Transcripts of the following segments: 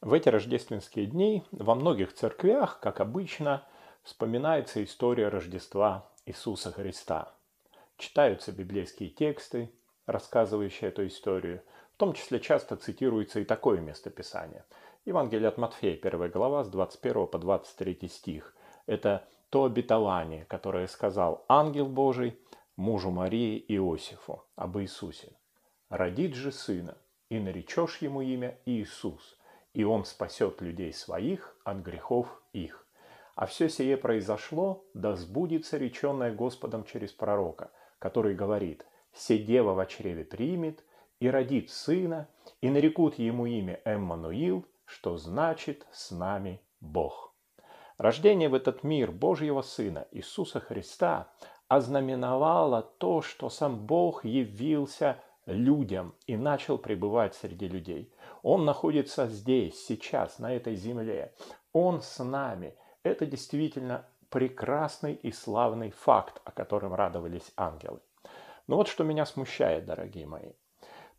В эти рождественские дни во многих церквях, как обычно, вспоминается история Рождества Иисуса Христа. Читаются библейские тексты, рассказывающие эту историю. В том числе часто цитируется и такое местописание. Евангелие от Матфея, 1 глава, с 21 по 23 стих. Это то обетование, которое сказал ангел Божий мужу Марии Иосифу об Иисусе. «Родит же сына, и наречешь ему имя Иисус, и Он спасет людей своих от грехов их. А все сие произошло, да сбудется реченное Господом через пророка, который говорит, «Се дева в чреве примет, и родит сына, и нарекут ему имя Эммануил, что значит «С нами Бог». Рождение в этот мир Божьего Сына Иисуса Христа ознаменовало то, что сам Бог явился людям и начал пребывать среди людей – он находится здесь, сейчас, на этой земле. Он с нами. Это действительно прекрасный и славный факт, о котором радовались ангелы. Но вот что меня смущает, дорогие мои.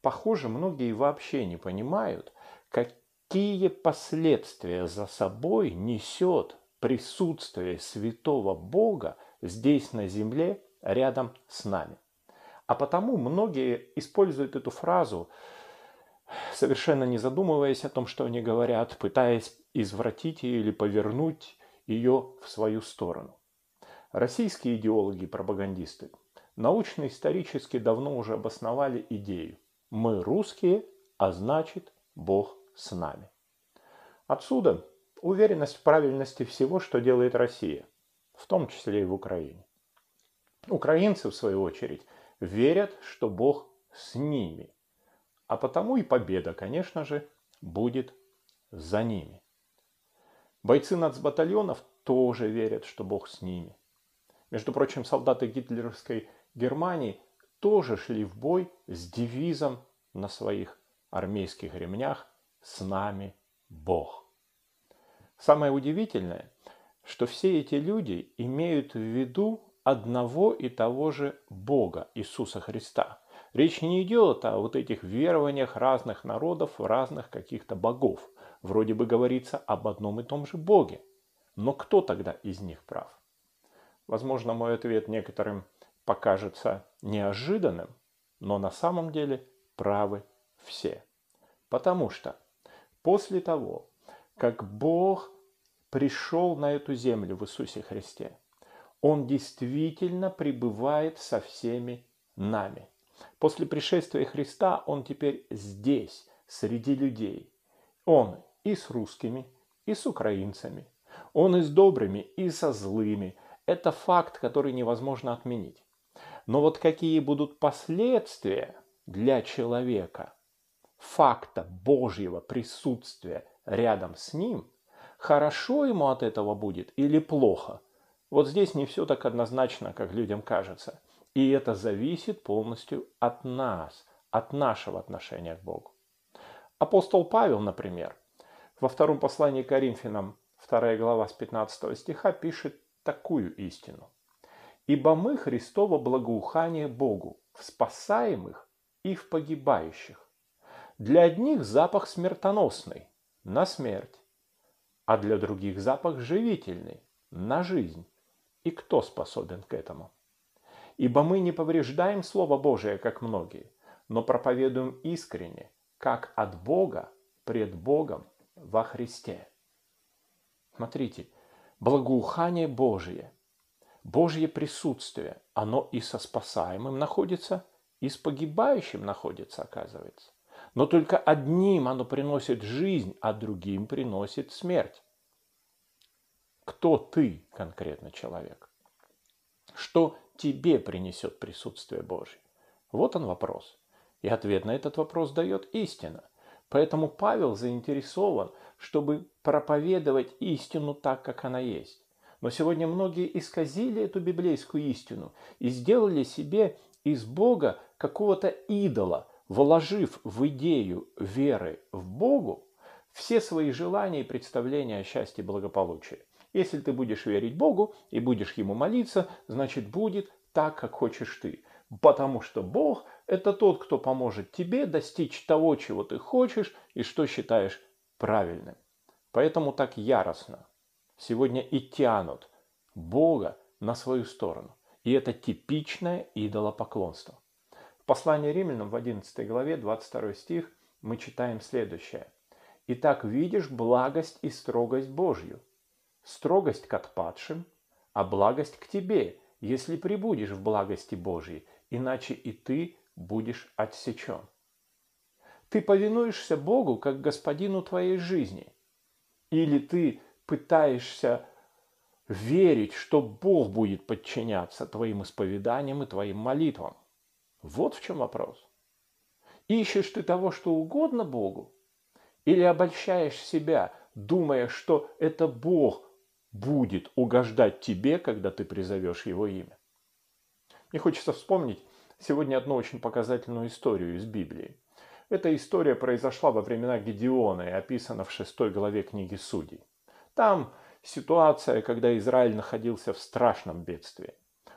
Похоже, многие вообще не понимают, какие последствия за собой несет присутствие святого Бога здесь на земле рядом с нами. А потому многие используют эту фразу совершенно не задумываясь о том, что они говорят, пытаясь извратить ее или повернуть ее в свою сторону. Российские идеологи и пропагандисты научно-исторически давно уже обосновали идею «мы русские, а значит Бог с нами». Отсюда уверенность в правильности всего, что делает Россия, в том числе и в Украине. Украинцы, в свою очередь, верят, что Бог с ними – а потому и победа, конечно же, будет за ними. Бойцы нацбатальонов тоже верят, что Бог с ними. Между прочим, солдаты гитлеровской Германии тоже шли в бой с девизом на своих армейских ремнях «С нами Бог». Самое удивительное, что все эти люди имеют в виду одного и того же Бога, Иисуса Христа – Речь не идет о вот этих верованиях разных народов, разных каких-то богов. Вроде бы говорится об одном и том же боге. Но кто тогда из них прав? Возможно, мой ответ некоторым покажется неожиданным, но на самом деле правы все. Потому что после того, как Бог пришел на эту землю в Иисусе Христе, Он действительно пребывает со всеми нами – После пришествия Христа он теперь здесь, среди людей. Он и с русскими, и с украинцами. Он и с добрыми, и со злыми. Это факт, который невозможно отменить. Но вот какие будут последствия для человека факта Божьего присутствия рядом с ним, хорошо ему от этого будет или плохо, вот здесь не все так однозначно, как людям кажется – и это зависит полностью от нас, от нашего отношения к Богу. Апостол Павел, например, во втором послании к Коринфянам, 2 глава с 15 стиха, пишет такую истину. «Ибо мы Христово благоухание Богу в спасаемых и в погибающих. Для одних запах смертоносный, на смерть, а для других запах живительный, на жизнь. И кто способен к этому?» Ибо мы не повреждаем Слово Божие, как многие, но проповедуем искренне, как от Бога, пред Богом, во Христе. Смотрите, благоухание Божие, Божье присутствие, оно и со спасаемым находится, и с погибающим находится, оказывается. Но только одним оно приносит жизнь, а другим приносит смерть. Кто ты конкретно человек? Что тебе принесет присутствие Божье? Вот он вопрос. И ответ на этот вопрос дает истина. Поэтому Павел заинтересован, чтобы проповедовать истину так, как она есть. Но сегодня многие исказили эту библейскую истину и сделали себе из Бога какого-то идола, вложив в идею веры в Богу все свои желания и представления о счастье и благополучии. Если ты будешь верить Богу и будешь Ему молиться, значит будет так, как хочешь ты. Потому что Бог – это тот, кто поможет тебе достичь того, чего ты хочешь и что считаешь правильным. Поэтому так яростно сегодня и тянут Бога на свою сторону. И это типичное идолопоклонство. В послании римлянам в 11 главе 22 стих мы читаем следующее. «Итак видишь благость и строгость Божью, строгость к отпадшим, а благость к тебе, если прибудешь в благости Божьей, иначе и ты будешь отсечен. Ты повинуешься Богу, как господину твоей жизни. Или ты пытаешься верить, что Бог будет подчиняться твоим исповеданиям и твоим молитвам. Вот в чем вопрос. Ищешь ты того, что угодно Богу? Или обольщаешь себя, думая, что это Бог будет угождать тебе, когда ты призовешь его имя. Мне хочется вспомнить сегодня одну очень показательную историю из Библии. Эта история произошла во времена Гедеона и описана в шестой главе книги Судей. Там ситуация, когда Израиль находился в страшном бедствии.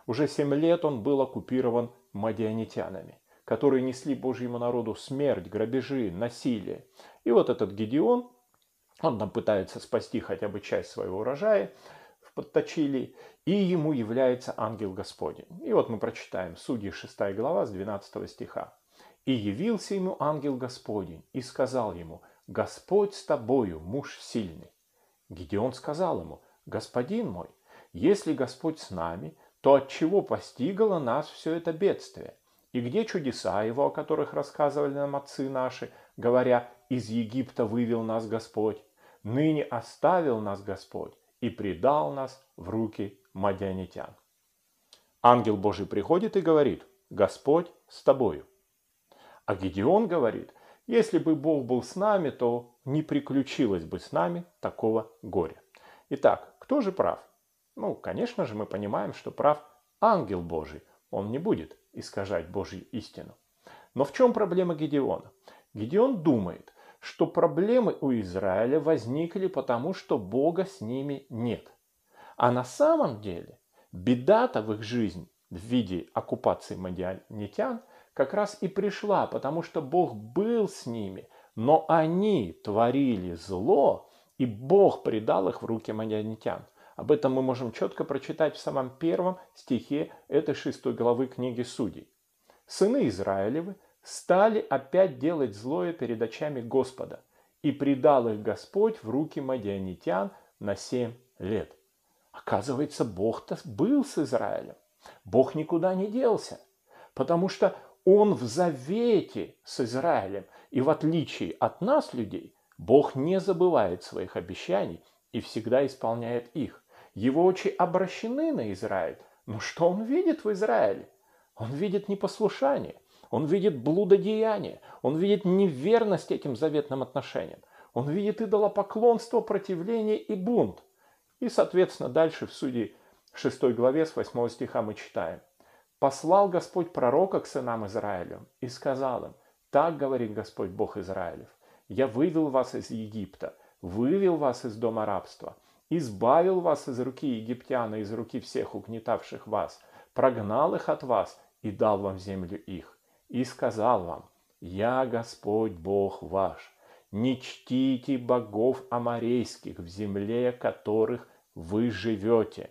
Уже семь лет он был оккупирован мадианитянами, которые несли Божьему народу смерть, грабежи, насилие. И вот этот Гедеон он там пытается спасти хотя бы часть своего урожая в Подточили, и ему является ангел Господень. И вот мы прочитаем Судьи 6 глава с 12 стиха. «И явился ему ангел Господень, и сказал ему, Господь с тобою, муж сильный». Где он сказал ему, «Господин мой, если Господь с нами, то от чего постигло нас все это бедствие? И где чудеса его, о которых рассказывали нам отцы наши, говоря, из Египта вывел нас Господь? ныне оставил нас Господь и предал нас в руки мадианитян. Ангел Божий приходит и говорит, Господь с тобою. А Гедеон говорит, если бы Бог был с нами, то не приключилось бы с нами такого горя. Итак, кто же прав? Ну, конечно же, мы понимаем, что прав ангел Божий. Он не будет искажать Божью истину. Но в чем проблема Гедеона? Гедеон думает, что проблемы у Израиля возникли потому, что Бога с ними нет. А на самом деле беда-то в их жизни в виде оккупации мадианитян как раз и пришла, потому что Бог был с ними, но они творили зло, и Бог предал их в руки мадианитян. Об этом мы можем четко прочитать в самом первом стихе этой шестой главы книги Судей. Сыны Израилевы стали опять делать злое перед очами Господа, и предал их Господь в руки мадианитян на семь лет. Оказывается, Бог-то был с Израилем. Бог никуда не делся, потому что Он в завете с Израилем. И в отличие от нас, людей, Бог не забывает своих обещаний и всегда исполняет их. Его очи обращены на Израиль. Но что Он видит в Израиле? Он видит непослушание он видит блудодеяние, он видит неверность этим заветным отношениям, он видит идолопоклонство, противление и бунт. И, соответственно, дальше в Судей 6 главе с 8 стиха мы читаем. «Послал Господь пророка к сынам Израилю и сказал им, так говорит Господь Бог Израилев, я вывел вас из Египта, вывел вас из дома рабства, избавил вас из руки египтяна, из руки всех угнетавших вас, прогнал их от вас и дал вам землю их и сказал вам, «Я Господь Бог ваш, не чтите богов аморейских в земле, которых вы живете,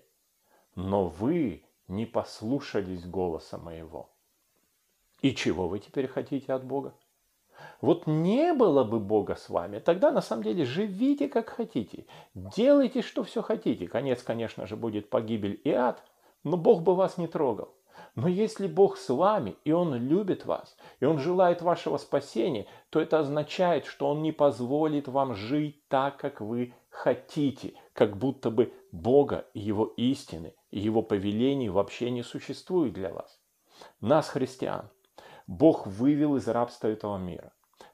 но вы не послушались голоса моего». И чего вы теперь хотите от Бога? Вот не было бы Бога с вами, тогда на самом деле живите как хотите, делайте, что все хотите. Конец, конечно же, будет погибель и ад, но Бог бы вас не трогал. Но если Бог с вами, и Он любит вас, и Он желает вашего спасения, то это означает, что Он не позволит вам жить так, как вы хотите, как будто бы Бога и Его истины, и Его повелений вообще не существует для вас. Нас, христиан, Бог вывел из рабства этого мира,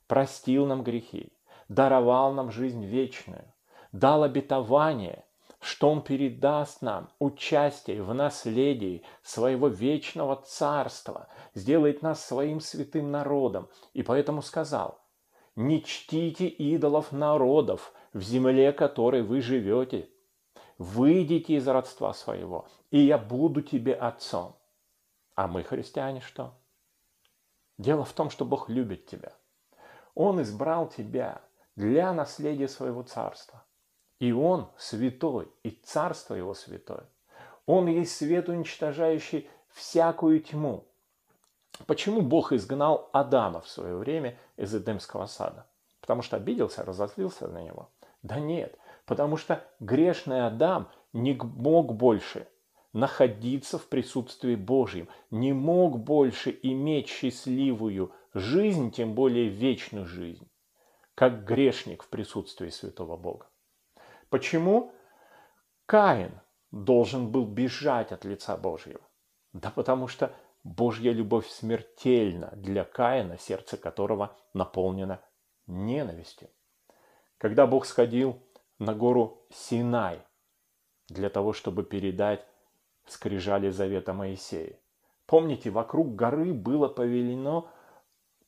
простил нам грехи, даровал нам жизнь вечную, дал обетование, что Он передаст нам участие в наследии своего вечного царства, сделает нас своим святым народом, и поэтому сказал, «Не чтите идолов народов в земле, которой вы живете. Выйдите из родства своего, и я буду тебе отцом». А мы, христиане, что? Дело в том, что Бог любит тебя. Он избрал тебя для наследия своего царства. И Он святой, и Царство Его святое. Он есть свет, уничтожающий всякую тьму. Почему Бог изгнал Адама в свое время из Эдемского сада? Потому что обиделся, разозлился на него? Да нет, потому что грешный Адам не мог больше находиться в присутствии Божьем, не мог больше иметь счастливую жизнь, тем более вечную жизнь, как грешник в присутствии святого Бога. Почему Каин должен был бежать от лица Божьего? Да потому что Божья любовь смертельна для Каина, сердце которого наполнено ненавистью. Когда Бог сходил на гору Синай для того, чтобы передать скрижали завета Моисея. Помните, вокруг горы было повелено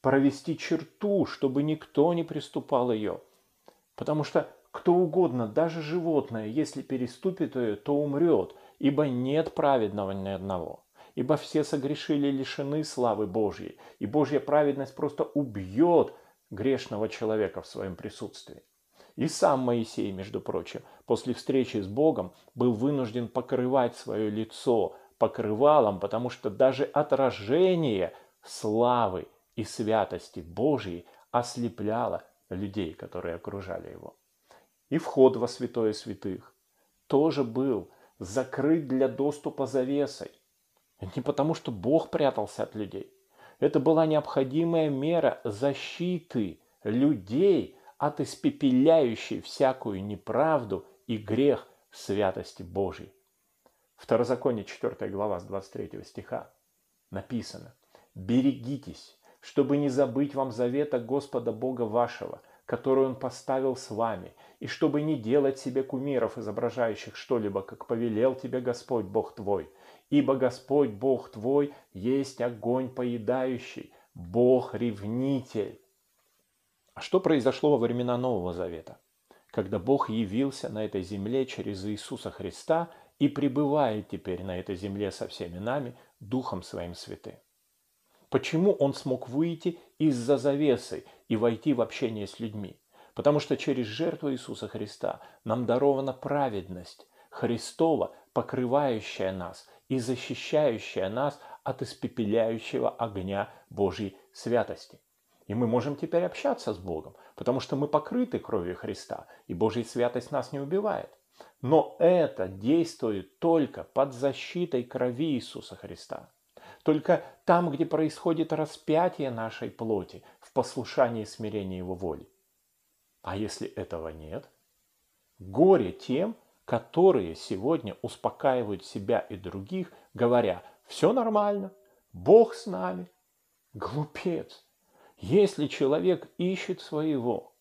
провести черту, чтобы никто не приступал ее. Потому что кто угодно, даже животное, если переступит ее, то умрет, ибо нет праведного ни одного. Ибо все согрешили лишены славы Божьей, и Божья праведность просто убьет грешного человека в своем присутствии. И сам Моисей, между прочим, после встречи с Богом был вынужден покрывать свое лицо покрывалом, потому что даже отражение славы и святости Божьей ослепляло людей, которые окружали его и вход во святое святых тоже был закрыт для доступа завесой. Не потому, что Бог прятался от людей. Это была необходимая мера защиты людей от испепеляющей всякую неправду и грех святости Божьей. Второзаконие 4 глава с 23 стиха написано «Берегитесь, чтобы не забыть вам завета Господа Бога вашего, которую он поставил с вами, и чтобы не делать себе кумиров, изображающих что-либо, как повелел тебе Господь Бог твой. Ибо Господь Бог твой есть огонь поедающий, Бог ревнитель. А что произошло во времена Нового Завета? Когда Бог явился на этой земле через Иисуса Христа и пребывает теперь на этой земле со всеми нами, Духом Своим Святым. Почему Он смог выйти из-за завесы и войти в общение с людьми. Потому что через жертву Иисуса Христа нам дарована праведность Христова, покрывающая нас и защищающая нас от испепеляющего огня Божьей святости. И мы можем теперь общаться с Богом, потому что мы покрыты кровью Христа, и Божья святость нас не убивает. Но это действует только под защитой крови Иисуса Христа только там, где происходит распятие нашей плоти, в послушании и смирении Его воли. А если этого нет? Горе тем, которые сегодня успокаивают себя и других, говоря, все нормально, Бог с нами. Глупец. Если человек ищет своего,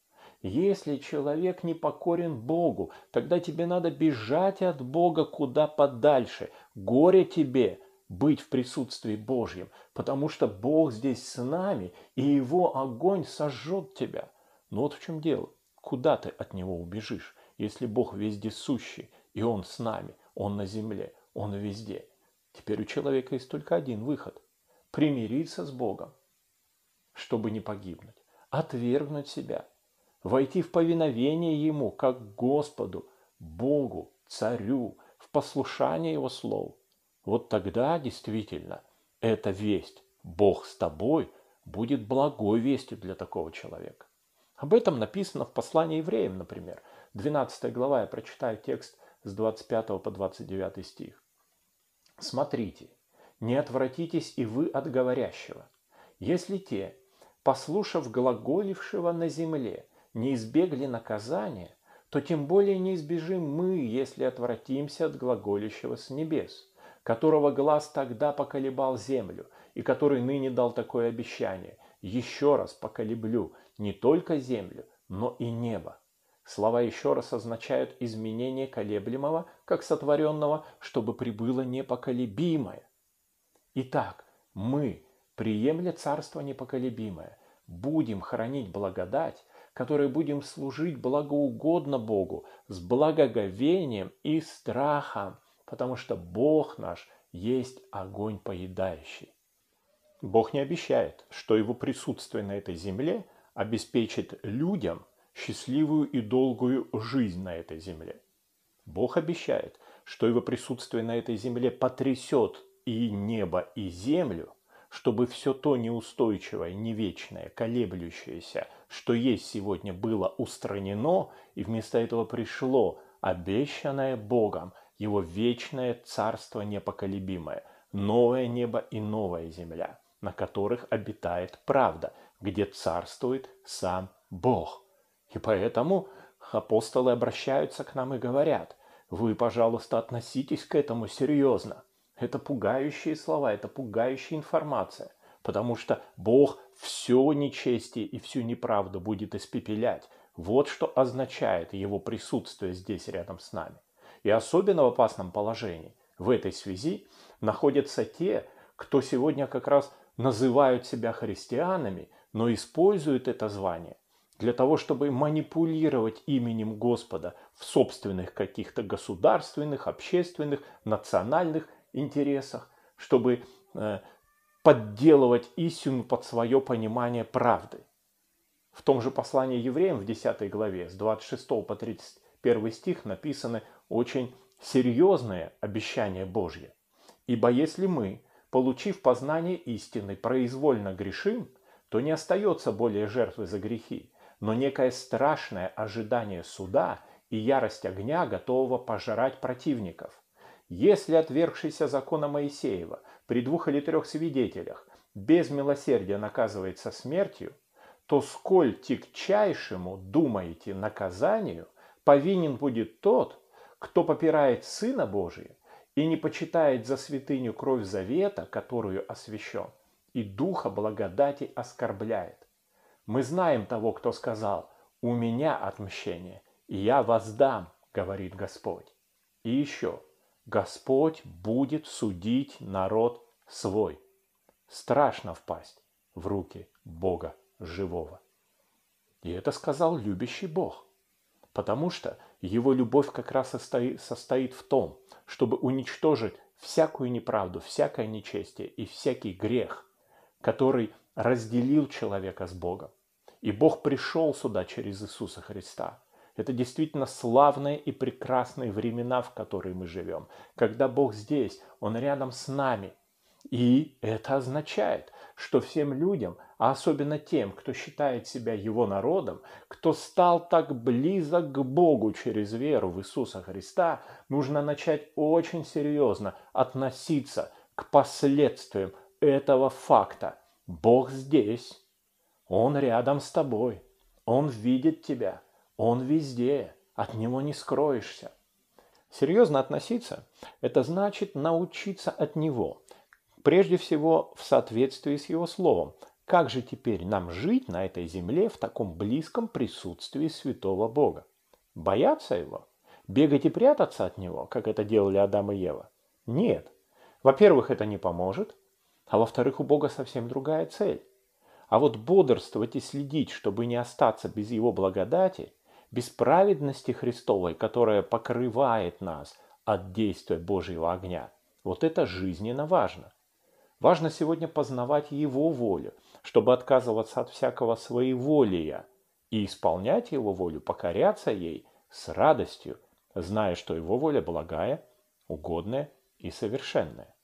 если человек не покорен Богу, тогда тебе надо бежать от Бога куда подальше. Горе тебе, быть в присутствии Божьем, потому что Бог здесь с нами, и Его огонь сожжет тебя. Но вот в чем дело. Куда ты от Него убежишь, если Бог вездесущий, и Он с нами, Он на земле, Он везде? Теперь у человека есть только один выход – примириться с Богом, чтобы не погибнуть, отвергнуть себя, войти в повиновение Ему, как Господу, Богу, Царю, в послушание Его Слову, вот тогда действительно эта весть «Бог с тобой» будет благой вестью для такого человека. Об этом написано в послании евреям, например. 12 глава, я прочитаю текст с 25 по 29 стих. «Смотрите, не отвратитесь и вы от говорящего. Если те, послушав глаголившего на земле, не избегли наказания, то тем более не избежим мы, если отвратимся от глаголящего с небес которого глаз тогда поколебал землю и который ныне дал такое обещание. Еще раз поколеблю не только землю, но и небо. Слова еще раз означают изменение колеблемого, как сотворенного, чтобы прибыло непоколебимое. Итак, мы, приемля царство непоколебимое, будем хранить благодать, которой будем служить благоугодно Богу, с благоговением и страхом – потому что Бог наш есть огонь поедающий. Бог не обещает, что его присутствие на этой земле обеспечит людям счастливую и долгую жизнь на этой земле. Бог обещает, что его присутствие на этой земле потрясет и небо, и землю, чтобы все то неустойчивое, невечное, колеблющееся, что есть сегодня, было устранено, и вместо этого пришло обещанное Богом – его вечное царство непоколебимое, новое небо и новая земля, на которых обитает правда, где царствует сам Бог. И поэтому апостолы обращаются к нам и говорят, вы, пожалуйста, относитесь к этому серьезно. Это пугающие слова, это пугающая информация, потому что Бог все нечестие и всю неправду будет испепелять. Вот что означает его присутствие здесь рядом с нами. И особенно в опасном положении в этой связи находятся те, кто сегодня как раз называют себя христианами, но используют это звание для того, чтобы манипулировать именем Господа в собственных каких-то государственных, общественных, национальных интересах, чтобы э, подделывать истину под свое понимание правды. В том же послании евреям в 10 главе с 26 по 30 первый стих написаны очень серьезные обещания Божьи. Ибо если мы, получив познание истины, произвольно грешим, то не остается более жертвы за грехи, но некое страшное ожидание суда и ярость огня, готового пожрать противников. Если отвергшийся закона Моисеева при двух или трех свидетелях без милосердия наказывается смертью, то сколь тягчайшему, думаете, наказанию – Повинен будет тот, кто попирает Сына Божия и не почитает за святыню кровь завета, которую освящен, и духа благодати оскорбляет. Мы знаем того, кто сказал «У меня отмщение, и я воздам», говорит Господь. И еще «Господь будет судить народ свой». Страшно впасть в руки Бога живого. И это сказал любящий Бог – Потому что его любовь как раз состоит, в том, чтобы уничтожить всякую неправду, всякое нечестие и всякий грех, который разделил человека с Богом. И Бог пришел сюда через Иисуса Христа. Это действительно славные и прекрасные времена, в которые мы живем. Когда Бог здесь, Он рядом с нами, и это означает, что всем людям, а особенно тем, кто считает себя его народом, кто стал так близок к Богу через веру в Иисуса Христа, нужно начать очень серьезно относиться к последствиям этого факта. Бог здесь, Он рядом с тобой, Он видит тебя, Он везде, от Него не скроешься. Серьезно относиться – это значит научиться от Него – Прежде всего, в соответствии с его словом. Как же теперь нам жить на этой земле в таком близком присутствии святого Бога? Бояться его? Бегать и прятаться от него, как это делали Адам и Ева? Нет. Во-первых, это не поможет. А во-вторых, у Бога совсем другая цель. А вот бодрствовать и следить, чтобы не остаться без его благодати, без праведности Христовой, которая покрывает нас от действия Божьего огня, вот это жизненно важно. Важно сегодня познавать Его волю, чтобы отказываться от всякого своеволия и исполнять Его волю, покоряться ей с радостью, зная, что Его воля благая, угодная и совершенная.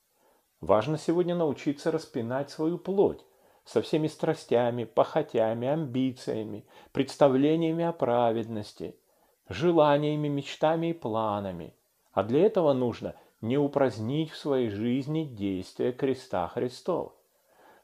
Важно сегодня научиться распинать свою плоть со всеми страстями, похотями, амбициями, представлениями о праведности, желаниями, мечтами и планами. А для этого нужно – не упразднить в своей жизни действия креста Христова.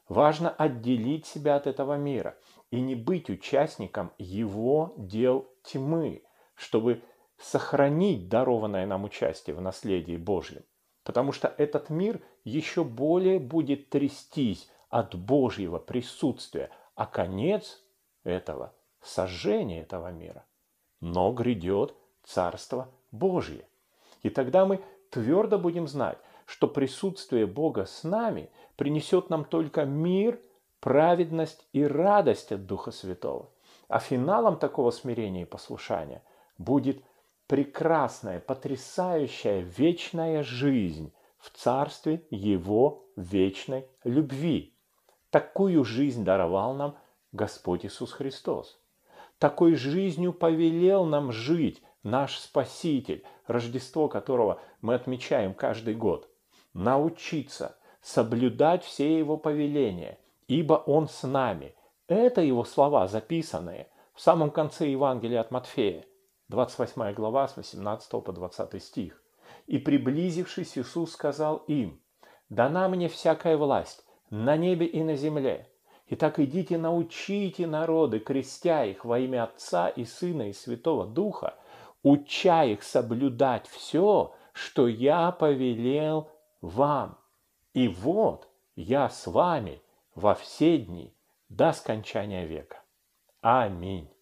Важно отделить себя от этого мира и не быть участником его дел тьмы, чтобы сохранить дарованное нам участие в наследии Божьем. Потому что этот мир еще более будет трястись от Божьего присутствия, а конец этого – сожжение этого мира. Но грядет Царство Божье. И тогда мы твердо будем знать, что присутствие Бога с нами принесет нам только мир, праведность и радость от Духа Святого. А финалом такого смирения и послушания будет прекрасная, потрясающая, вечная жизнь в царстве Его вечной любви. Такую жизнь даровал нам Господь Иисус Христос. Такой жизнью повелел нам жить, наш Спаситель, Рождество которого мы отмечаем каждый год, научиться соблюдать все его повеления, ибо он с нами. Это его слова, записанные в самом конце Евангелия от Матфея, 28 глава с 18 по 20 стих. «И приблизившись, Иисус сказал им, «Дана мне всякая власть на небе и на земле. Итак, идите научите народы, крестя их во имя Отца и Сына и Святого Духа, уча их соблюдать все, что я повелел вам. И вот я с вами во все дни до скончания века. Аминь.